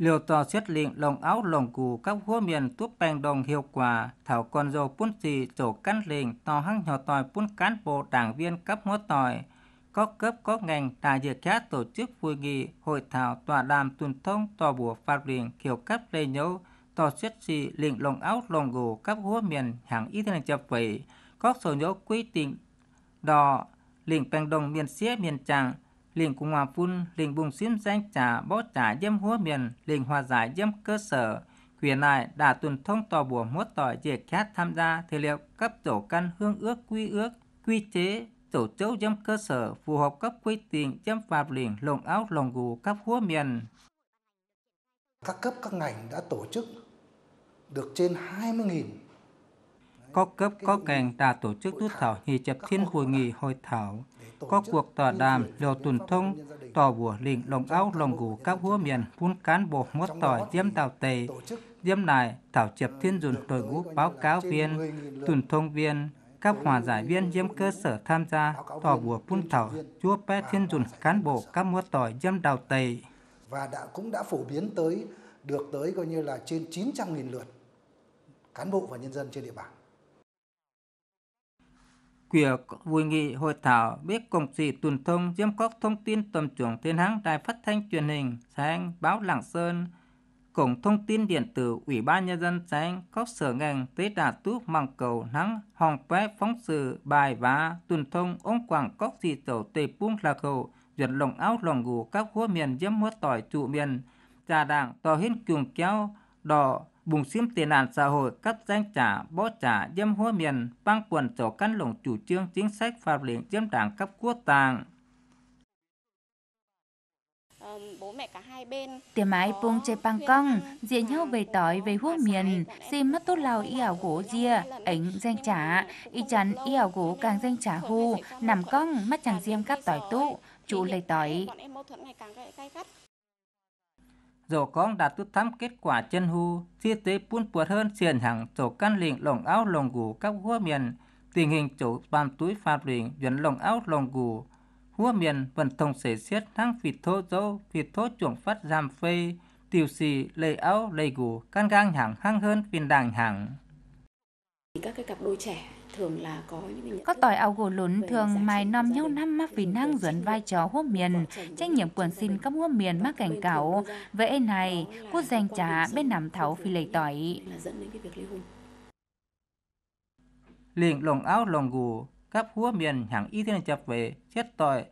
liều tò xuất lịnh lòng áo lòng cù các hua miền tuốt bèn đồng hiệu quả thảo con dầu pun xì tổ cán lịnh tò hăng nhỏ tòi pun cán bộ đảng viên cấp hua tòi có cấp có ngành đại diện khác tổ chức hội nghị hội thảo tọa đàm tuần thông tòa bùa phát liền kiểu cấp lê nhấu tòa xuất xì lịnh lòng áo lòng gồ các hua miền hàng y thân chập vậy có sổ nhấu quy tình đò lịnh bèn đồng miền xế miền tràng liền cùng hòa phun liền bùng xiêm danh trả bó trả dâm húa miền liền hòa giải dâm cơ sở quyền này đã tuần thông tòa bùa mốt tỏi dễ khát tham gia thể liệu cấp tổ căn hương ước quy ước quy chế tổ châu dâm cơ sở phù hợp cấp quy tiền dâm pháp liền lồng áo lồng gù cấp húa miền các cấp các ngành đã tổ chức được trên 20.000 có cấp có ngành đã tổ chức rút thảo hì chập thiên hội nghị hội thảo, có cuộc tọa đàm liều tuần thông, tỏ bùa lĩnh lồng áo lồng gù các húa miền phun cán bộ mốt tỏi diêm tàu tề, diêm này thảo chập thiên dùn đội ngũ báo cáo viên, tuần thông viên, các hòa giải viên diêm cơ sở tham gia tỏ bùa phun thảo chúa bé thiên dùn cán bộ các mốt tỏi diêm đào tề và đã cũng đã phổ biến tới được tới coi như là trên 900.000 lượt cán bộ và nhân dân trên địa bàn. Cuộc hội nghị hội thảo biết cùng sự tuần thông giám các thông tin tầm trưởng thiên hãng đài phát thanh truyền hình sáng báo Lạng Sơn, cổng thông tin điện tử Ủy ban Nhân dân sáng các sở ngành tế đà túc mạng cầu nắng hòng bé phóng sự bài và tuần thông ông quảng cốc dị tổ tề buông là khẩu duyệt lồng áo lồng ngủ các khu miền giấm hốt tỏi trụ miền trà đảng tò hiến cuồng kéo đỏ bùng xiêm tệ nạn xã hội cắt danh trả bó trả dâm hóa miền băng quần chỗ căn lồng chủ trương chính sách pháp lệnh dâm đảng cấp quốc tàng bố mẹ cả hai bên tiệm mái bông chơi băng cong diện nhau về tỏi về hút miền xin mất tốt lao y ảo gỗ dìa ảnh danh trả y chắn y ảo gỗ càng danh trả hù nằm cong mắt chàng diêm cắt tỏi tụ trụ lấy tỏi dầu có đạt tút thắm kết quả chân hu, chi tế buôn buột hơn xiền hàng tổ căn liền lồng áo lồng gù các hua miền, tình hình chỗ bàn túi phạt liền duyên lồng áo lồng gù, hua miền vận thông xế xiết thăng vịt thô dâu, vịt thô chuộng phát giam phê, tiểu xì lệ áo lệ gù, căn gang hẳn hăng hơn phiên đàng hẳn các cái cặp đôi trẻ thường là có những các tỏi ao gồ lún thường mài nom nhau năm mắc vì năng dẫn vai trò hố miền trách nhiệm quần xin các hố miền mắc cảnh cáo với em này cô dành trả bên nằm thảo phi lệ tỏi liền lồng áo lồng gù các hố miền hàng y thiên chập về chết tỏi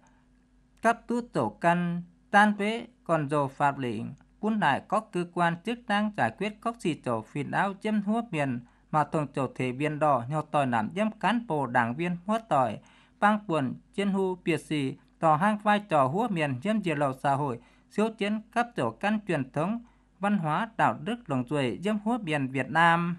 các tú tổ căn tan vế còn dồ pháp lệnh quân lại có cơ quan chức năng giải quyết các xì tổ phiền áo châm hố miền mà tổng chủ thể viên đỏ nhỏ tỏi nắm giếm cán bộ đảng viên hua tỏi, băng quần, chiến hưu biệt sĩ, tỏ hang vai trò hua miền chiếm diệt lầu xã hội, siêu chiến các tổ căn truyền thống, văn hóa đạo đức lồng ruồi diêm hua miền Việt Nam.